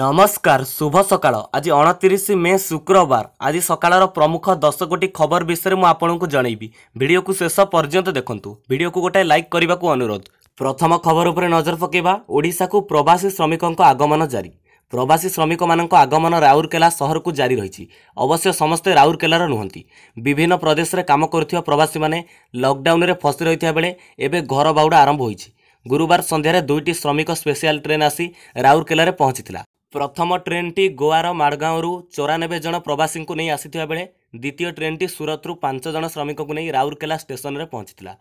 ନମସ୍କାର ଶୁଭ ସକାଳ ଆଜି ଅଣତିରିଶ ମେ ଶୁକ୍ରବାର ଆଜି ସକାଳର ପ୍ରମୁଖ ଦଶ ଗୋଟି ଖବର ବିଷୟରେ ମୁଁ ଆପଣଙ୍କୁ ଜଣେଇବି ଭିଡ଼ିଓକୁ ଶେଷ ପର୍ଯ୍ୟନ୍ତ ଦେଖନ୍ତୁ ଭିଡ଼ିଓକୁ ଗୋଟାଏ ଲାଇକ୍ କରିବାକୁ ଅନୁରୋଧ ପ୍ରଥମ ଖବର ଉପରେ ନଜର ପକାଇବା ଓଡ଼ିଶାକୁ ପ୍ରବାସୀ ଶ୍ରମିକଙ୍କ ଆଗମନ ଜାରି ପ୍ରବାସୀ ଶ୍ରମିକମାନଙ୍କ ଆଗମନ ରାଉରକେଲା ସହରକୁ ଜାରି ରହିଛି ଅବଶ୍ୟ ସମସ୍ତେ ରାଉରକେଲାର ନୁହନ୍ତି ବିଭିନ୍ନ ପ୍ରଦେଶରେ କାମ କରୁଥିବା ପ୍ରବାସୀମାନେ ଲକ୍ଡାଉନରେ ଫସି ରହିଥିବା ବେଳେ ଏବେ ଘର ବାଉଡ଼ା ଆରମ୍ଭ ହୋଇଛି ଗୁରୁବାର ସନ୍ଧ୍ୟାରେ ଦୁଇଟି ଶ୍ରମିକ ସ୍ପେଶିଆଲ ଟ୍ରେନ୍ ଆସି ରାଉରକେଲାରେ ପହଞ୍ଚିଥିଲା ପ୍ରଥମ ଟ୍ରେନ୍ଟି ଗୋଆର ମାଡ଼ଗାଓଁରୁ ଚଉରାନବେ ଜଣ ପ୍ରବାସୀଙ୍କୁ ନେଇ ଆସିଥିବା ବେଳେ ଦ୍ୱିତୀୟ ଟ୍ରେନ୍ଟି ସୁରତରୁ ପାଞ୍ଚ ଜଣ ଶ୍ରମିକଙ୍କୁ ନେଇ ରାଉରକେଲା ଷ୍ଟେସନରେ ପହଞ୍ଚିଥିଲା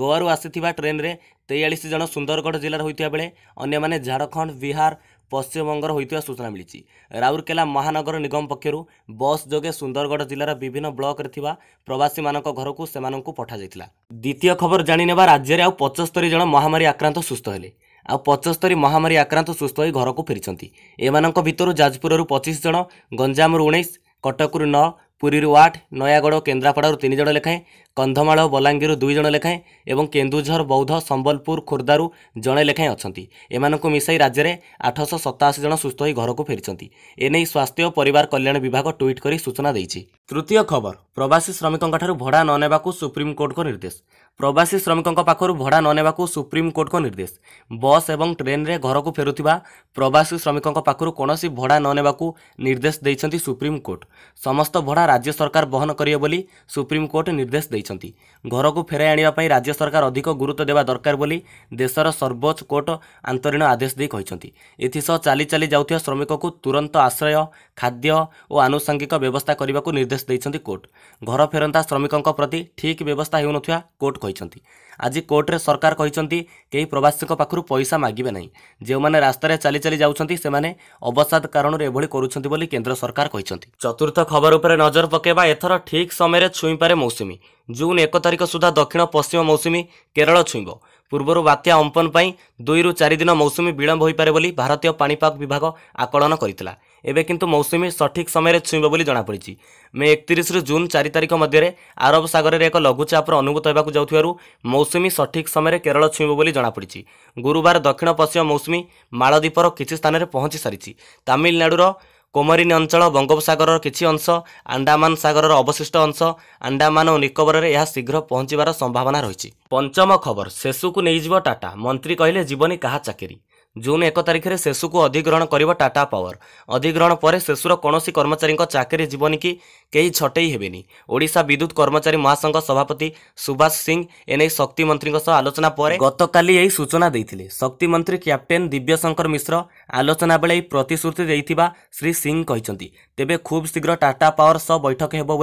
ଗୋଆରୁ ଆସିଥିବା ଟ୍ରେନ୍ରେ ତେୟାଳିଶ ଜଣ ସୁନ୍ଦରଗଡ଼ ଜିଲ୍ଲାର ହୋଇଥିବା ବେଳେ ଅନ୍ୟମାନେ ଝାଡ଼ଖଣ୍ଡ ବିହାର ପଶ୍ଚିମବଙ୍ଗର ହୋଇଥିବା ସୂଚନା ମିଳିଛି ରାଉରକେଲା ମହାନଗର ନିଗମ ପକ୍ଷରୁ ବସ୍ ଯୋଗେ ସୁନ୍ଦରଗଡ଼ ଜିଲ୍ଲାର ବିଭିନ୍ନ ବ୍ଲକରେ ଥିବା ପ୍ରବାସୀମାନଙ୍କ ଘରକୁ ସେମାନଙ୍କୁ ପଠାଯାଇଥିଲା ଦ୍ୱିତୀୟ ଖବର ଜାଣିନେବା ରାଜ୍ୟରେ ଆଉ ପଞ୍ଚସ୍ତରୀ ଜଣ ମହାମାରୀ ଆକ୍ରାନ୍ତ ସୁସ୍ଥ ହେଲେ ଆଉ ପଞ୍ଚସ୍ତରୀ ମହାମାରୀ ଆକ୍ରାନ୍ତ ସୁସ୍ଥ ହୋଇ ଘରକୁ ଫେରିଛନ୍ତି ଏମାନଙ୍କ ଭିତରୁ ଯାଜପୁରରୁ ପଚିଶ ଜଣ ଗଞ୍ଜାମରୁ ଉଣେଇଶ କଟକରୁ ନଅ ପୁରୀରୁ ଆଠ ନୟାଗଡ଼ କେନ୍ଦ୍ରାପଡ଼ାରୁ ତିନି ଜଣ ଲେଖାଏଁ କନ୍ଧମାଳ ବଲାଙ୍ଗୀରୁ ଦୁଇ ଜଣ ଲେଖାଏଁ ଏବଂ କେନ୍ଦୁଝର ବୌଦ୍ଧ ସମ୍ବଲପୁର ଖୋର୍ଦ୍ଧାରୁ ଜଣେ ଲେଖାଏଁ ଅଛନ୍ତି ଏମାନଙ୍କୁ ମିଶାଇ ରାଜ୍ୟରେ ଆଠଶହ ସତାଅଶୀ ଜଣ ସୁସ୍ଥ ହୋଇ ଘରକୁ ଫେରିଛନ୍ତି ଏନେଇ ସ୍ୱାସ୍ଥ୍ୟ ଓ ପରିବାର କଲ୍ୟାଣ ବିଭାଗ ଟ୍ୱିଟ୍ କରି ସୂଚନା ଦେଇଛି ତୃତୀୟ ଖବର ପ୍ରବାସୀ ଶ୍ରମିକଙ୍କଠାରୁ ଭଡ଼ା ନ ନେବାକୁ ସୁପ୍ରିମକୋର୍ଟଙ୍କ ନିର୍ଦ୍ଦେଶ ପ୍ରବାସୀ ଶ୍ରମିକଙ୍କ ପାଖରୁ ଭଡ଼ା ନ ନେବାକୁ ସୁପ୍ରିମକୋର୍ଟଙ୍କ ନିର୍ଦ୍ଦେଶ ବସ୍ ଏବଂ ଟ୍ରେନ୍ରେ ଘରକୁ ଫେରୁଥିବା ପ୍ରବାସୀ ଶ୍ରମିକଙ୍କ ପାଖରୁ କୌଣସି ଭଡ଼ା ନ ନେବାକୁ ନିର୍ଦ୍ଦେଶ ଦେଇଛନ୍ତି ସୁପ୍ରିମକୋର୍ଟ ସମସ୍ତ ଭଡ଼ା ଟଙ୍କା ରାଜ୍ୟ ସରକାର ବହନ କରିବେ ବୋଲି ସୁପ୍ରିମକୋର୍ଟ ନିର୍ଦ୍ଦେଶ ଦେଇଛନ୍ତି ଘରକୁ ଫେରାଇ ଆଣିବା ପାଇଁ ରାଜ୍ୟ ସରକାର ଅଧିକ ଗୁରୁତ୍ୱ ଦେବା ଦରକାର ବୋଲି ଦେଶର ସର୍ବୋଚ୍ଚ କୋର୍ଟ ଆନ୍ତରୀଣ ଆଦେଶ ଦେଇ କହିଛନ୍ତି ଏଥିସହ ଚାଲି ଚାଲି ଯାଉଥିବା ଶ୍ରମିକକୁ ତୁରନ୍ତ ଆଶ୍ରୟ ଖାଦ୍ୟ ଓ ଆନୁଷଙ୍ଗିକ ବ୍ୟବସ୍ଥା କରିବାକୁ ନିର୍ଦ୍ଦେଶ ଦେଇଛନ୍ତି କୋର୍ଟ ଘର ଫେରନ୍ତା ଶ୍ରମିକଙ୍କ ପ୍ରତି ଠିକ୍ ବ୍ୟବସ୍ଥା ହେଉନଥିବା କୋର୍ଟ କହିଛନ୍ତି ଆଜି କୋର୍ଟରେ ସରକାର କହିଛନ୍ତି କେହି ପ୍ରବାସୀଙ୍କ ପାଖରୁ ପଇସା ମାଗିବେ ନାହିଁ ଯେଉଁମାନେ ରାସ୍ତାରେ ଚାଲି ଚାଲି ଯାଉଛନ୍ତି ସେମାନେ ଅବସାଦ କାରଣରୁ ଏଭଳି କରୁଛନ୍ତି ବୋଲି କେନ୍ଦ୍ର ସରକାର କହିଛନ୍ତି ଚତୁର୍ଥ ଖବର ଉପରେ ନଜର ନଜର ପକାଇବା ଏଥର ଠିକ୍ ସମୟରେ ଛୁଇଁପାରେ ମୌସୁମୀ ଜୁନ୍ ଏକ ତାରିଖ ସୁଦ୍ଧା ଦକ୍ଷିଣ ପଶ୍ଚିମ ମୌସୁମୀ କେରଳ ଛୁଇଁବ ପୂର୍ବରୁ ବାତ୍ୟା ଅମ୍ପନ ପାଇଁ ଦୁଇରୁ ଚାରି ଦିନ ମୌସୁମୀ ବିଳମ୍ବ ହୋଇପାରେ ବୋଲି ଭାରତୀୟ ପାଣିପାଗ ବିଭାଗ ଆକଳନ କରିଥିଲା ଏବେ କିନ୍ତୁ ମୌସୁମୀ ସଠିକ୍ ସମୟରେ ଛୁଇଁବ ବୋଲି ଜଣାପଡ଼ିଛି ମେ ଏକତିରିଶରୁ ଜୁନ୍ ଚାରି ତାରିଖ ମଧ୍ୟରେ ଆରବ ସାଗରରେ ଏକ ଲଘୁଚାପର ଅନୁଭୂତ ହେବାକୁ ଯାଉଥିବାରୁ ମୌସୁମୀ ସଠିକ୍ ସମୟରେ କେରଳ ଛୁଇଁବ ବୋଲି ଜଣାପଡ଼ିଛି ଗୁରୁବାର ଦକ୍ଷିଣ ପଶ୍ଚିମ ମୌସୁମୀ ମାଳଦ୍ୱୀପର କିଛି ସ୍ଥାନରେ ପହଞ୍ଚି ସାରିଛି ତାମିଲନାଡ଼ୁର କୁମରିନ ଅଞ୍ଚଳ ବଙ୍ଗୋପସାଗରର କିଛି ଅଂଶ ଆଣ୍ଡାମାନ ସାଗରର ଅବଶିଷ୍ଟ ଅଂଶ ଆଣ୍ଡାମାନ ଓ ନିକୋବରରେ ଏହା ଶୀଘ୍ର ପହଞ୍ଚିବାର ସମ୍ଭାବନା ରହିଛି ପଞ୍ଚମ ଖବର ଶେଷକୁ ନେଇଯିବ ଟାଟା ମନ୍ତ୍ରୀ କହିଲେ ଯିବନି କାହା ଚାକିରି जुन एक तारिखेर शेसु अधिग्रहण टाटा पावर अधिग्रहण पर शिशुर कौसि कर्मचारीको चाकि जो नि कि केही छटै हो ओडा विद्युत कर्मचारी महासंघ सभापति सुभाष सिंह एनै शक्तिमन्त्रीको सह आलोचना पर गतकाली सूचनाले शक्तिमन्त्री क्याप्टेन दिव्यशंकर मिश्र आलोचना बेला प्रतिश्रुति श्री सिंह के खूब शीघ्र टाटा पावर सह बैठक हो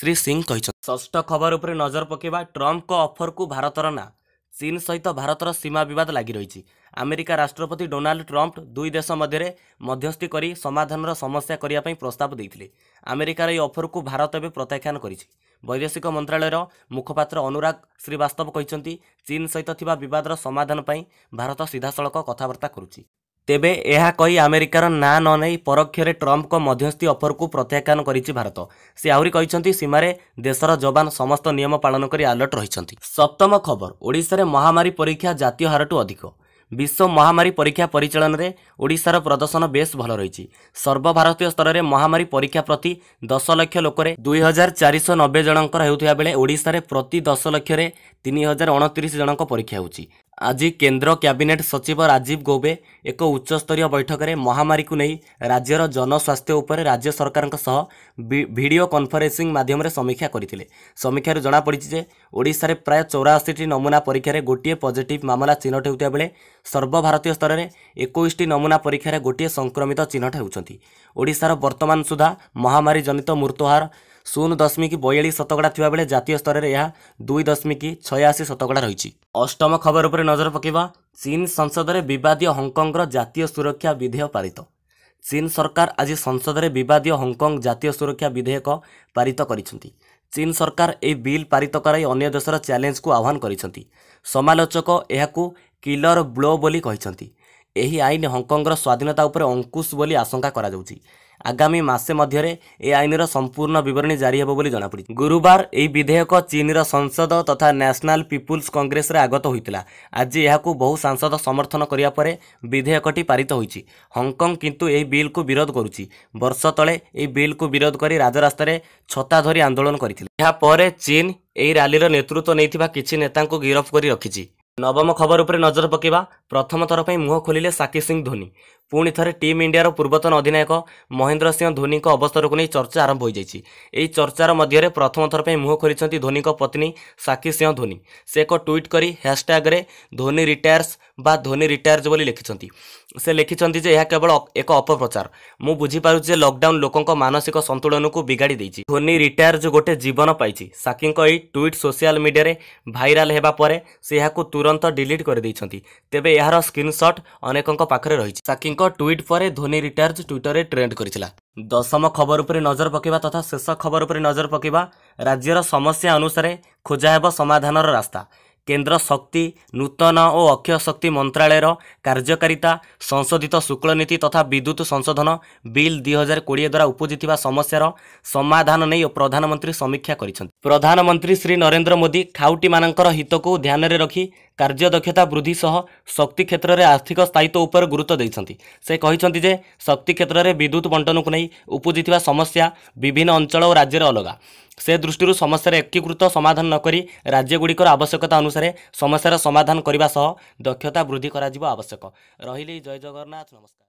श्री सिंह षष्ठ खबर नजर पके ट्रम्पको अफरको भारत र नाँ ଚୀନ୍ ସହିତ ଭାରତର ସୀମା ବିବାଦ ଲାଗି ରହିଛି ଆମେରିକା ରାଷ୍ଟ୍ରପତି ଡୋନାଲ୍ଡ ଟ୍ରମ୍ପ ଦୁଇ ଦେଶ ମଧ୍ୟରେ ମଧ୍ୟସ୍ଥି କରି ସମାଧାନର ସମସ୍ୟା କରିବା ପାଇଁ ପ୍ରସ୍ତାବ ଦେଇଥିଲେ ଆମେରିକାର ଏହି ଅଫରକୁ ଭାରତ ଏବେ ପ୍ରତ୍ୟାଖ୍ୟାନ କରିଛି ବୈଦେଶିକ ମନ୍ତ୍ରଣାଳୟର ମୁଖପାତ୍ର ଅନୁରାଗ ଶ୍ରୀବାସ୍ତବ କହିଛନ୍ତି ଚୀନ୍ ସହିତ ଥିବା ବିବାଦର ସମାଧାନ ପାଇଁ ଭାରତ ସିଧାସଳଖ କଥାବାର୍ତ୍ତା କରୁଛି ତେବେ ଏହା କହି ଆମେରିକାର ନାଁ ନ ନେଇ ପରୋକ୍ଷରେ ଟ୍ରମ୍ପଙ୍କ ମଧ୍ୟସ୍ଥି ଅଫରକୁ ପ୍ରତ୍ୟାଖ୍ୟାନ କରିଛି ଭାରତ ସେ ଆହୁରି କହିଛନ୍ତି ସୀମାରେ ଦେଶର ଯବାନ ସମସ୍ତ ନିୟମ ପାଳନ କରି ଆଲର୍ଟ ରହିଛନ୍ତି ସପ୍ତମ ଖବର ଓଡ଼ିଶାରେ ମହାମାରୀ ପରୀକ୍ଷା ଜାତୀୟ ହାରଠୁ ଅଧିକ ବିଶ୍ୱ ମହାମାରୀ ପରୀକ୍ଷା ପରିଚାଳନାରେ ଓଡ଼ିଶାର ପ୍ରଦର୍ଶନ ବେଶ୍ ଭଲ ରହିଛି ସର୍ବଭାରତୀୟ ସ୍ତରରେ ମହାମାରୀ ପରୀକ୍ଷା ପ୍ରତି ଦଶ ଲକ୍ଷ ଲୋକରେ ଦୁଇ ହଜାର ଚାରିଶହ ନବେ ଜଣଙ୍କର ହେଉଥିବା ବେଳେ ଓଡ଼ିଶାରେ ପ୍ରତି ଦଶ ଲକ୍ଷରେ ତିନି ହଜାର ଅଣତିରିଶ ଜଣଙ୍କ ପରୀକ୍ଷା ହେଉଛି ଆଜି କେନ୍ଦ୍ର କ୍ୟାବିନେଟ୍ ସଚିବ ରାଜୀବ ଗୌବେ ଏକ ଉଚ୍ଚସ୍ତରୀୟ ବୈଠକରେ ମହାମାରୀକୁ ନେଇ ରାଜ୍ୟର ଜନସ୍ୱାସ୍ଥ୍ୟ ଉପରେ ରାଜ୍ୟ ସରକାରଙ୍କ ସହ ଭିଡ଼ିଓ କନଫରେନ୍ସିଂ ମାଧ୍ୟମରେ ସମୀକ୍ଷା କରିଥିଲେ ସମୀକ୍ଷାରୁ ଜଣାପଡ଼ିଛି ଯେ ଓଡ଼ିଶାରେ ପ୍ରାୟ ଚଉରାଅଶୀଟି ନମୁନା ପରୀକ୍ଷାରେ ଗୋଟିଏ ପଜିଟିଭ୍ ମାମଲା ଚିହ୍ନଟ ହେଉଥିବା ବେଳେ ସର୍ବଭାରତୀୟ ସ୍ତରରେ ଏକୋଇଶଟି ନମୁନା ପରୀକ୍ଷାରେ ଗୋଟିଏ ସଂକ୍ରମିତ ଚିହ୍ନଟ ହେଉଛନ୍ତି ଓଡ଼ିଶାର ବର୍ତ୍ତମାନ ସୁଦ୍ଧା ମହାମାରୀ ଜନିତ ମୃତ୍ୟୁହାର ଶୂନ ଦଶମିକ ବୟାଳିଶ ଶତକଡ଼ା ଥିବାବେଳେ ଜାତୀୟ ସ୍ତରରେ ଏହା ଦୁଇ ଦଶମିକ ଛୟାଅଶୀ ଶତକଡ଼ା ରହିଛି ଅଷ୍ଟମ ଖବର ଉପରେ ନଜର ପକାଇବା ଚୀନ ସଂସଦରେ ବିବାଦୀୟ ହଂକଂର ଜାତୀୟ ସୁରକ୍ଷା ବିଧେୟ ପାରିତ ଚୀନ ସରକାର ଆଜି ସଂସଦରେ ବିବାଦୀୟ ହଂକଂ ଜାତୀୟ ସୁରକ୍ଷା ବିଧେୟକ ପାରିତ କରିଛନ୍ତି ଚୀନ ସରକାର ଏହି ବିଲ୍ ପାରିତ କରାଇ ଅନ୍ୟ ଦେଶର ଚ୍ୟାଲେଞ୍ଜକୁ ଆହ୍ୱାନ କରିଛନ୍ତି ସମାଲୋଚକ ଏହାକୁ କିଲର ବ୍ଲୋ ବୋଲି କହିଛନ୍ତି ଏହି ଆଇନ ହଂକଂର ସ୍ୱାଧୀନତା ଉପରେ ଅଙ୍କୁଶ ବୋଲି ଆଶଙ୍କା କରାଯାଉଛି ଆଗାମୀ ମାସେ ମଧ୍ୟରେ ଏ ଆଇନର ସମ୍ପୂର୍ଣ୍ଣ ବିବରଣୀ ଜାରି ହେବ ବୋଲି ଜଣାପଡ଼ିଛି ଗୁରୁବାର ଏହି ବିଧେୟକ ଚୀନ୍ର ସଂସଦ ତଥା ନ୍ୟାସନାଲ୍ ପିପୁଲ୍ସ କଂଗ୍ରେସରେ ଆଗତ ହୋଇଥିଲା ଆଜି ଏହାକୁ ବହୁ ସାଂସଦ ସମର୍ଥନ କରିବା ପରେ ବିଧେୟକଟି ପାରିତ ହୋଇଛି ହଂକଂ କିନ୍ତୁ ଏହି ବିଲ୍କୁ ବିରୋଧ କରୁଛି ବର୍ଷ ତଳେ ଏହି ବିଲ୍କୁ ବିରୋଧ କରି ରାଜରାସ୍ତାରେ ଛତା ଧରି ଆନ୍ଦୋଳନ କରିଥିଲେ ଏହାପରେ ଚୀନ୍ ଏହି ରାଲିର ନେତୃତ୍ୱ ନେଇଥିବା କିଛି ନେତାଙ୍କୁ ଗିରଫ କରି ରଖିଛି ନବମ ଖବର ଉପରେ ନଜର ପକାଇବା ପ୍ରଥମ ଥର ପାଇଁ ମୁହଁ ଖୋଲିଲେ ସାକି ସିଂ ଧୋନି ପୁଣି ଥରେ ଟିମ୍ ଇଣ୍ଡିଆର ପୂର୍ବତନ ଅଧିନାୟକ ମହେନ୍ଦ୍ର ସିଂହ ଧୋନିଙ୍କ ଅବସରକୁ ନେଇ ଚର୍ଚ୍ଚା ଆରମ୍ଭ ହୋଇଯାଇଛି ଏହି ଚର୍ଚ୍ଚାର ମଧ୍ୟରେ ପ୍ରଥମ ଥର ପାଇଁ ମୁହଁ ଖୋଲିଛନ୍ତି ଧୋନିଙ୍କ ପତ୍ନୀ ସାକ୍ଷୀ ସିଂହ ଧୋନି ସେ ଏକ ଟ୍ୱିଟ୍ କରି ହ୍ୟାସ୍ଟ୍ୟାଗ୍ରେ ଧୋନି ରିଟାୟାର୍ସ ବା ଧୋନି ରିଟାୟାର୍ସ ବୋଲି ଲେଖିଛନ୍ତି ସେ ଲେଖିଛନ୍ତି ଯେ ଏହା କେବଳ ଏକ ଅପପ୍ରଚାର ମୁଁ ବୁଝିପାରୁଛି ଯେ ଲକଡାଉନ୍ ଲୋକଙ୍କ ମାନସିକ ସନ୍ତୁଳନକୁ ବିଗାଡ଼ି ଦେଇଛି ଧୋନି ରିଟାୟାର୍ସ ଗୋଟେ ଜୀବନ ପାଇଛି ସାକ୍ଷୀଙ୍କ ଏହି ଟ୍ୱିଟ୍ ସୋସିଆଲ୍ ମିଡ଼ିଆରେ ଭାଇରାଲ ହେବା ପରେ ସେ ଏହାକୁ ତୁରନ୍ତ ଡିଲିଟ୍ କରିଦେଇଛନ୍ତି ତେବେ ଏହାର ସ୍କ୍ରିନ୍ସଟ୍ ଅନେକଙ୍କ ପାଖରେ ରହିଛି ସାକ୍ଷୀ ଧୋନିଙ୍କ ଟ୍ୱିଟ୍ ପରେ ଧୋନି ରିଟାର୍ଜ ଟ୍ୱିଟରରେ ଟ୍ରେଣ୍ଡ କରିଥିଲା ଦଶମ ଖବର ଉପରେ ନଜର ପକାଇବା ତଥା ଶେଷ ଖବର ଉପରେ ନଜର ପକାଇବା ରାଜ୍ୟର ସମସ୍ୟା ଅନୁସାରେ ଖୋଜା ହେବ ସମାଧାନର ରାସ୍ତା କେନ୍ଦ୍ର ଶକ୍ତି ନୂତନ ଓ ଅକ୍ଷୟ ଶକ୍ତି ମନ୍ତ୍ରାଳୟର କାର୍ଯ୍ୟକାରିତା ସଂଶୋଧିତ ଶୁକ୍ଳ ନୀତି ତଥା ବିଦ୍ୟୁତ୍ ସଂଶୋଧନ ବିଲ୍ ଦୁଇ ହଜାର କୋଡ଼ିଏ ଦ୍ୱାରା ଉପୁଜିଥିବା ସମସ୍ୟାର ସମାଧାନ ନେଇ ଓ ପ୍ରଧାନମନ୍ତ୍ରୀ ସମୀକ୍ଷା କରିଛନ୍ତି ପ୍ରଧାନମନ୍ତ୍ରୀ ଶ୍ରୀ ନରେନ୍ଦ୍ର ମୋଦି ଖାଉଟିମାନଙ୍କର ହିତକୁ ଧ୍ୟାନରେ ରଖି କାର୍ଯ୍ୟଦକ୍ଷତା ବୃଦ୍ଧି ସହ ଶକ୍ତି କ୍ଷେତ୍ରରେ ଆର୍ଥିକ ସ୍ଥାୟିତ୍ୱ ଉପରେ ଗୁରୁତ୍ୱ ଦେଇଛନ୍ତି ସେ କହିଛନ୍ତି ଯେ ଶକ୍ତି କ୍ଷେତ୍ରରେ ବିଦ୍ୟୁତ୍ ବଣ୍ଟନକୁ ନେଇ ଉପୁଜିଥିବା ସମସ୍ୟା ବିଭିନ୍ନ ଅଞ୍ଚଳ ଓ ରାଜ୍ୟରେ ଅଲଗା ସେ ଦୃଷ୍ଟିରୁ ସମସ୍ୟାର ଏକୀକୃତ ସମାଧାନ ନକରି ରାଜ୍ୟଗୁଡ଼ିକର ଆବଶ୍ୟକତା ଅନୁସାରେ ସମସ୍ୟାର ସମାଧାନ କରିବା ସହ ଦକ୍ଷତା ବୃଦ୍ଧି କରାଯିବା ଆବଶ୍ୟକ ରହିଲି ଜୟ ଜଗନ୍ନାଥ ନମସ୍କାର